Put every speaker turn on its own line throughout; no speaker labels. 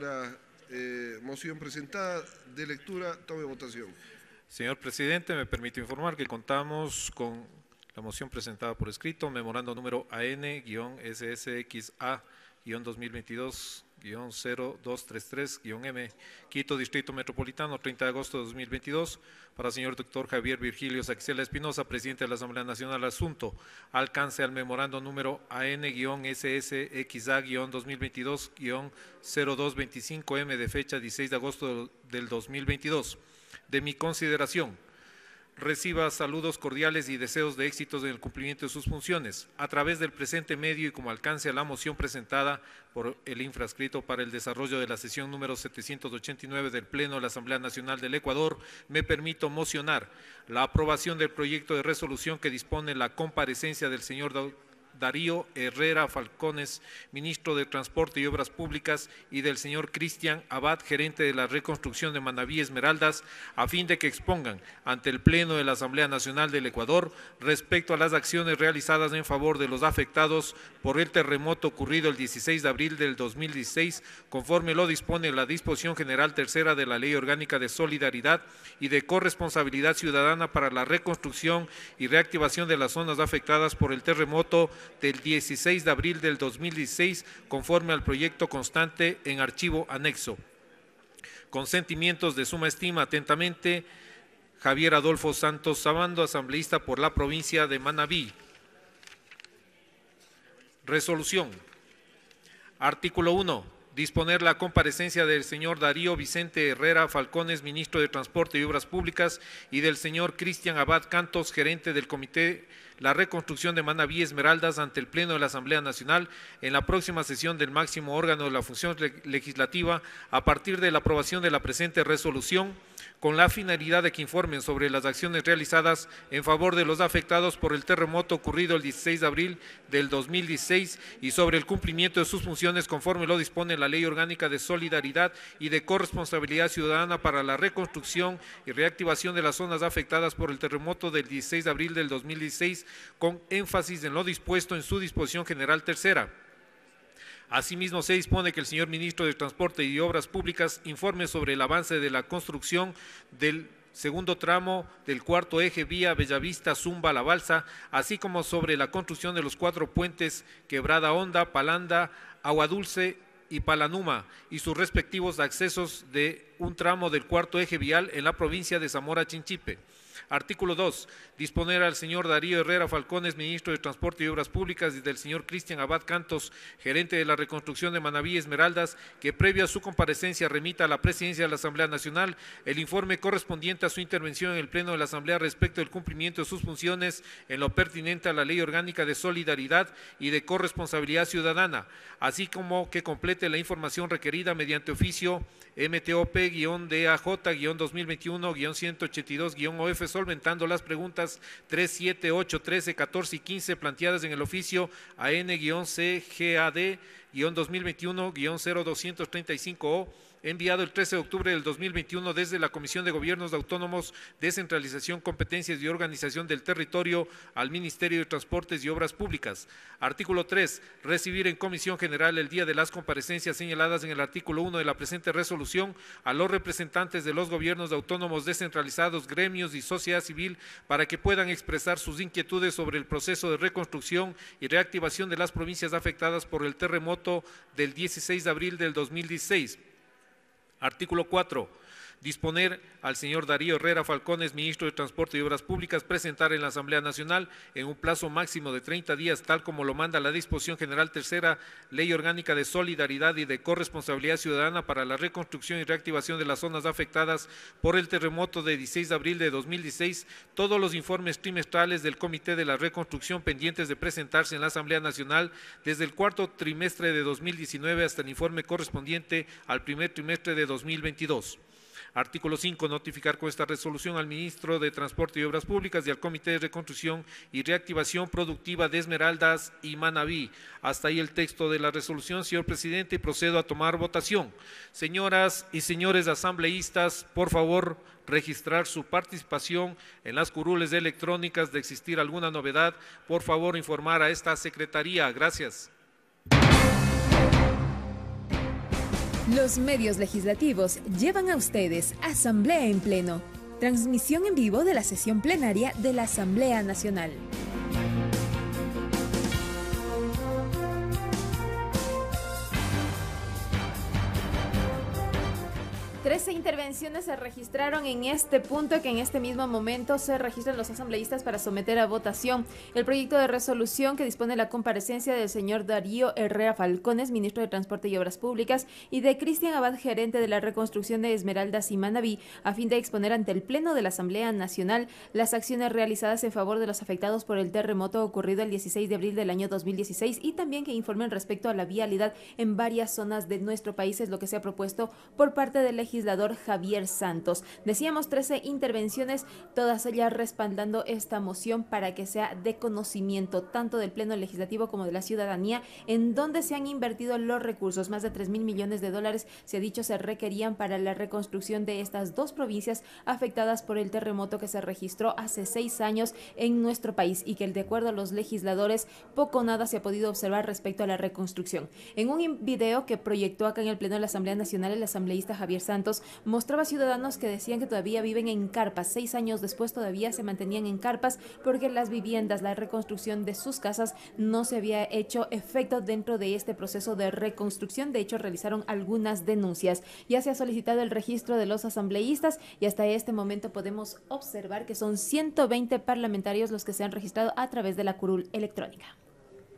La eh, moción presentada de lectura, tome votación. Señor presidente, me permito informar que contamos con la moción presentada por escrito, memorando número AN-SSXA 2022-0233-M, Quito, Distrito Metropolitano, 30 de agosto de 2022, para señor doctor Javier Virgilio Saxela Espinosa, presidente de la Asamblea Nacional, asunto, alcance al memorando número AN-SSXA-2022-0225M de fecha 16 de agosto del 2022. De mi consideración, reciba saludos cordiales y deseos de éxitos en el cumplimiento de sus funciones a través del presente medio y como alcance a la moción presentada por el infrascrito para el desarrollo de la sesión número 789 del Pleno de la Asamblea Nacional del Ecuador, me permito mocionar la aprobación del proyecto de resolución que dispone la comparecencia del señor Darío Herrera Falcones, ministro de Transporte y Obras Públicas, y del señor Cristian Abad, gerente de la reconstrucción de Manaví Esmeraldas, a fin de que expongan ante el Pleno de la Asamblea Nacional del Ecuador respecto a las acciones realizadas en favor de los afectados por el terremoto ocurrido el 16 de abril del 2016, conforme lo dispone la disposición general tercera de la Ley Orgánica de Solidaridad y de Corresponsabilidad Ciudadana para la Reconstrucción y Reactivación de las zonas afectadas por el terremoto del 16 de abril del 2016, conforme al proyecto constante en archivo anexo. Con sentimientos de suma estima, atentamente, Javier Adolfo Santos Sabando, asambleísta por la provincia de Manabí. Resolución. Artículo 1 disponer la comparecencia del señor Darío Vicente Herrera Falcones, ministro de Transporte y Obras Públicas, y del señor Cristian Abad Cantos, gerente del Comité la reconstrucción de Manaví Esmeraldas ante el Pleno de la Asamblea Nacional en la próxima sesión del máximo órgano de la función legislativa a partir de la aprobación de la presente resolución con la finalidad de que informen sobre las acciones realizadas en favor de los afectados por el terremoto ocurrido el 16 de abril del 2016 y sobre el cumplimiento de sus funciones conforme lo dispone la Ley Orgánica de Solidaridad y de Corresponsabilidad Ciudadana para la reconstrucción y reactivación de las zonas afectadas por el terremoto del 16 de abril del 2016 con énfasis en lo dispuesto en su disposición general tercera Asimismo, se dispone que el señor ministro de Transporte y Obras Públicas informe sobre el avance de la construcción del segundo tramo del cuarto eje vía Bellavista, Zumba, La Balsa, así como sobre la construcción de los cuatro puentes Quebrada Honda, Palanda, Agua Dulce y Palanuma y sus respectivos accesos de un tramo del cuarto eje vial en la provincia de Zamora Chinchipe. Artículo 2. Disponer al señor Darío Herrera Falcones, ministro de Transporte y Obras Públicas, y del señor Cristian Abad Cantos, gerente de la reconstrucción de Manaví Esmeraldas, que previo a su comparecencia remita a la presidencia de la Asamblea Nacional el informe correspondiente a su intervención en el Pleno de la Asamblea respecto del cumplimiento de sus funciones en lo pertinente a la Ley Orgánica de Solidaridad y de Corresponsabilidad Ciudadana, así como que complete la información requerida mediante oficio MTOP-DAJ-2021-182-OF Resolventando solventando las preguntas 3, 7, 8, 13, 14 y 15 planteadas en el oficio an cgad 2021 0235 o enviado el 13 de octubre del 2021 desde la Comisión de Gobiernos Autónomos, Descentralización, Competencias y Organización del Territorio al Ministerio de Transportes y Obras Públicas. Artículo 3. Recibir en Comisión General el día de las comparecencias señaladas en el artículo 1 de la presente resolución a los representantes de los gobiernos autónomos descentralizados, gremios y sociedad civil para que puedan expresar sus inquietudes sobre el proceso de reconstrucción y reactivación de las provincias afectadas por el terremoto del 16 de abril del 2016. Artículo 4. Disponer al señor Darío Herrera Falcones, ministro de Transporte y Obras Públicas, presentar en la Asamblea Nacional en un plazo máximo de 30 días, tal como lo manda la disposición general tercera, Ley Orgánica de Solidaridad y de Corresponsabilidad Ciudadana para la reconstrucción y reactivación de las zonas afectadas por el terremoto de 16 de abril de 2016, todos los informes trimestrales del Comité de la Reconstrucción pendientes de presentarse en la Asamblea Nacional desde el cuarto trimestre de 2019 hasta el informe correspondiente al primer trimestre de 2022. Artículo 5. Notificar con esta resolución al ministro de Transporte y Obras Públicas y al Comité de Reconstrucción y Reactivación Productiva de Esmeraldas y Manabí. Hasta ahí el texto de la resolución, señor presidente, procedo a tomar votación. Señoras y señores asambleístas, por favor, registrar su participación en las curules electrónicas de existir alguna novedad, por favor informar a esta secretaría. Gracias.
Los medios legislativos llevan a ustedes Asamblea en Pleno, transmisión en vivo de la sesión plenaria de la Asamblea Nacional. trece intervenciones se registraron en este punto que en este mismo momento se registran los asambleístas para someter a votación el proyecto de resolución que dispone la comparecencia del señor Darío Herrera Falcones, ministro de Transporte y Obras Públicas, y de Cristian Abad, gerente de la reconstrucción de Esmeraldas y Manaví, a fin de exponer ante el Pleno de la Asamblea Nacional las acciones realizadas en favor de los afectados por el terremoto ocurrido el 16 de abril del año 2016 y también que informen respecto a la vialidad en varias zonas de nuestro país, es lo que se ha propuesto por parte del legislador legislador Javier Santos. Decíamos 13 intervenciones, todas ellas respaldando esta moción para que sea de conocimiento tanto del Pleno Legislativo como de la ciudadanía en donde se han invertido los recursos. Más de 3 mil millones de dólares, se ha dicho, se requerían para la reconstrucción de estas dos provincias afectadas por el terremoto que se registró hace seis años en nuestro país y que, de acuerdo a los legisladores, poco nada se ha podido observar respecto a la reconstrucción. En un video que proyectó acá en el Pleno de la Asamblea Nacional, el asambleísta Javier Santos mostraba ciudadanos que decían que todavía viven en carpas. Seis años después todavía se mantenían en carpas porque las viviendas, la reconstrucción de sus casas no se había hecho efecto dentro de este proceso de reconstrucción. De hecho, realizaron algunas denuncias. Ya se ha solicitado el registro de los asambleístas y hasta este momento podemos observar que son 120 parlamentarios los que se han registrado a través de la curul electrónica.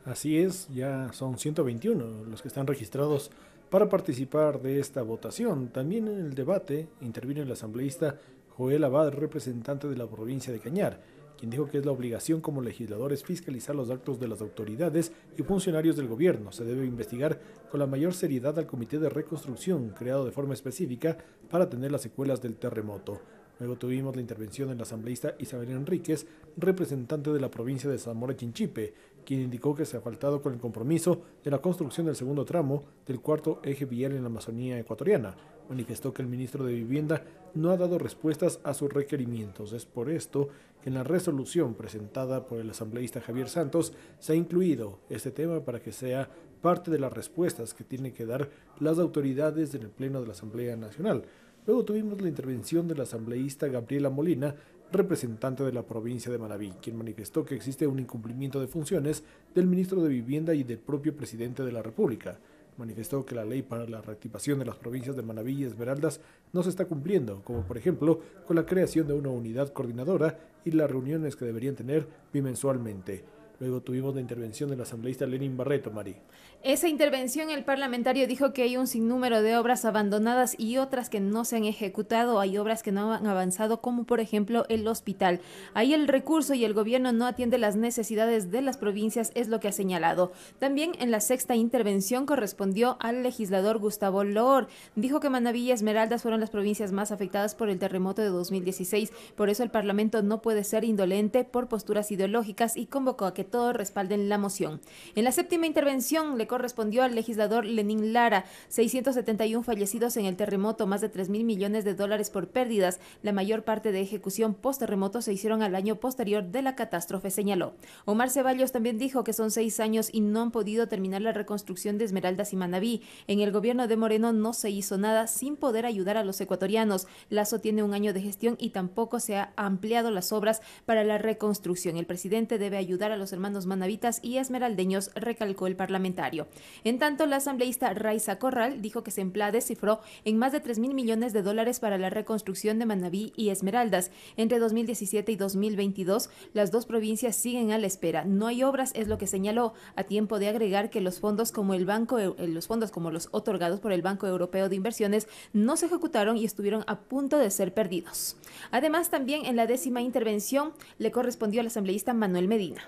Así es, ya son 121 los que están registrados para participar de esta votación. También en el debate intervino el asambleísta Joel Abad, representante de la provincia de Cañar, quien dijo que es la obligación como legisladores fiscalizar los actos de las autoridades y funcionarios del gobierno. Se debe investigar con la mayor seriedad al Comité de Reconstrucción, creado de forma específica para atender las secuelas del terremoto. Luego tuvimos la intervención del asambleísta Isabel Enríquez, representante de la provincia de Zamora Chinchipe, quien indicó que se ha faltado con el compromiso de la construcción del segundo tramo del cuarto eje vial en la Amazonía ecuatoriana. Manifestó que el ministro de Vivienda no ha dado respuestas a sus requerimientos. Es por esto que en la resolución presentada por el asambleísta Javier Santos se ha incluido este tema para que sea parte de las respuestas que tienen que dar las autoridades en el Pleno de la Asamblea Nacional. Luego tuvimos la intervención del asambleísta Gabriela Molina, representante de la provincia de Manabí, quien manifestó que existe un incumplimiento de funciones del ministro de Vivienda y del propio presidente de la República. Manifestó que la ley para la reactivación de las provincias de Manabí y Esmeraldas no se está cumpliendo, como por ejemplo con la creación de una unidad coordinadora y las reuniones que deberían tener bimensualmente. Luego tuvimos la intervención del asambleísta Lenin Barreto, Mari
Esa intervención, el parlamentario dijo que hay un sinnúmero de obras abandonadas y otras que no se han ejecutado. Hay obras que no han avanzado, como por ejemplo el hospital. Ahí el recurso y el gobierno no atiende las necesidades de las provincias, es lo que ha señalado. También en la sexta intervención correspondió al legislador Gustavo Loor. Dijo que Manavilla y Esmeraldas fueron las provincias más afectadas por el terremoto de 2016. Por eso el Parlamento no puede ser indolente por posturas ideológicas y convocó a que todos respalden la moción. En la séptima intervención le correspondió al legislador Lenín Lara, 671 fallecidos en el terremoto, más de 3 mil millones de dólares por pérdidas. La mayor parte de ejecución post-terremoto se hicieron al año posterior de la catástrofe, señaló. Omar Ceballos también dijo que son seis años y no han podido terminar la reconstrucción de Esmeraldas y Manabí. En el gobierno de Moreno no se hizo nada sin poder ayudar a los ecuatorianos. Lazo tiene un año de gestión y tampoco se ha ampliado las obras para la reconstrucción. El presidente debe ayudar a los hermanos manavitas y esmeraldeños, recalcó el parlamentario. En tanto, la asambleísta Raiza Corral dijo que se Sempla descifró en más de tres mil millones de dólares para la reconstrucción de Manabí y Esmeraldas. Entre 2017 y 2022, las dos provincias siguen a la espera. No hay obras, es lo que señaló, a tiempo de agregar que los fondos como el banco, eh, los fondos como los otorgados por el Banco Europeo de Inversiones no se ejecutaron y estuvieron a punto de ser perdidos. Además, también en la décima intervención le correspondió al asambleísta Manuel Medina.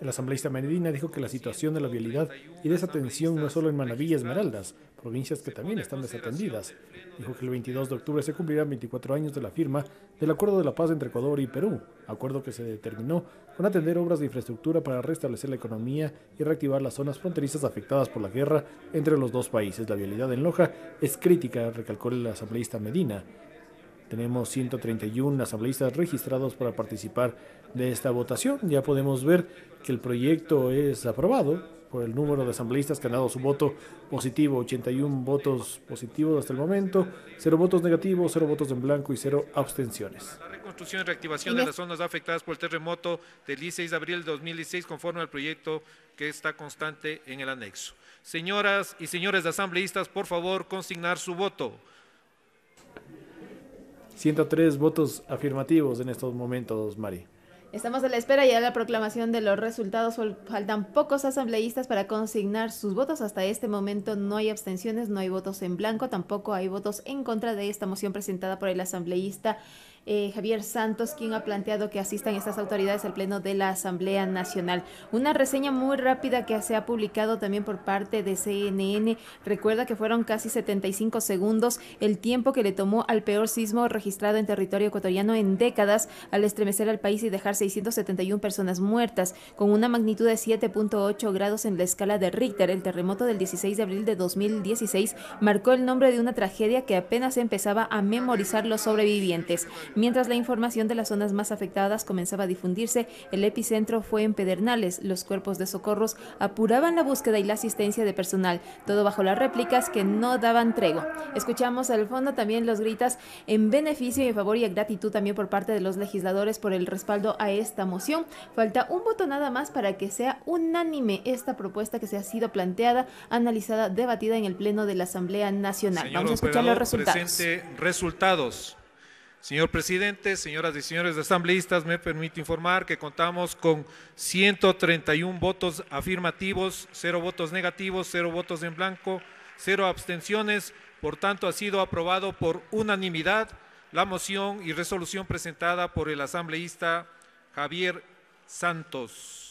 El asambleísta Medina dijo que la situación de la vialidad y desatención no es solo en Manavilla y Esmeraldas, provincias que también están desatendidas. Dijo que el 22 de octubre se cumplirán 24 años de la firma del Acuerdo de la Paz entre Ecuador y Perú, acuerdo que se determinó con atender obras de infraestructura para restablecer la economía y reactivar las zonas fronterizas afectadas por la guerra entre los dos países. La vialidad en Loja es crítica, recalcó el asambleísta Medina. Tenemos 131 asambleístas registrados para participar de esta votación. Ya podemos ver que el proyecto es aprobado por el número de asambleístas que han dado su voto positivo, 81 votos positivos hasta el momento, 0 votos negativos, 0 votos en blanco y 0 abstenciones. La
reconstrucción y reactivación de las zonas afectadas por el terremoto del 16 de abril de 2016 conforme al proyecto que está constante en el anexo. Señoras y señores asambleístas, por favor, consignar su voto.
103 votos afirmativos en estos momentos, Mari.
Estamos a la espera ya de la proclamación de los resultados. Faltan pocos asambleístas para consignar sus votos. Hasta este momento no hay abstenciones, no hay votos en blanco, tampoco hay votos en contra de esta moción presentada por el asambleísta eh, Javier Santos, quien ha planteado que asistan estas autoridades al Pleno de la Asamblea Nacional. Una reseña muy rápida que se ha publicado también por parte de CNN recuerda que fueron casi 75 segundos el tiempo que le tomó al peor sismo registrado en territorio ecuatoriano en décadas al estremecer al país y dejar 671 personas muertas, con una magnitud de 7.8 grados en la escala de Richter. El terremoto del 16 de abril de 2016 marcó el nombre de una tragedia que apenas empezaba a memorizar los sobrevivientes. Mientras la información de las zonas más afectadas comenzaba a difundirse, el epicentro fue en Pedernales. Los cuerpos de socorros apuraban la búsqueda y la asistencia de personal, todo bajo las réplicas que no daban tregua. Escuchamos al fondo también los gritas en beneficio y en favor y en gratitud también por parte de los legisladores por el respaldo a esta moción. Falta un voto nada más para que sea unánime esta propuesta que se ha sido planteada, analizada, debatida en el Pleno de la Asamblea Nacional. Vamos a escuchar los resultados.
resultados. Señor presidente, señoras y señores asambleístas, me permito informar que contamos con 131 votos afirmativos, cero votos negativos, cero votos en blanco, cero abstenciones. Por tanto, ha sido aprobado por unanimidad la moción y resolución presentada por el asambleísta Javier Santos.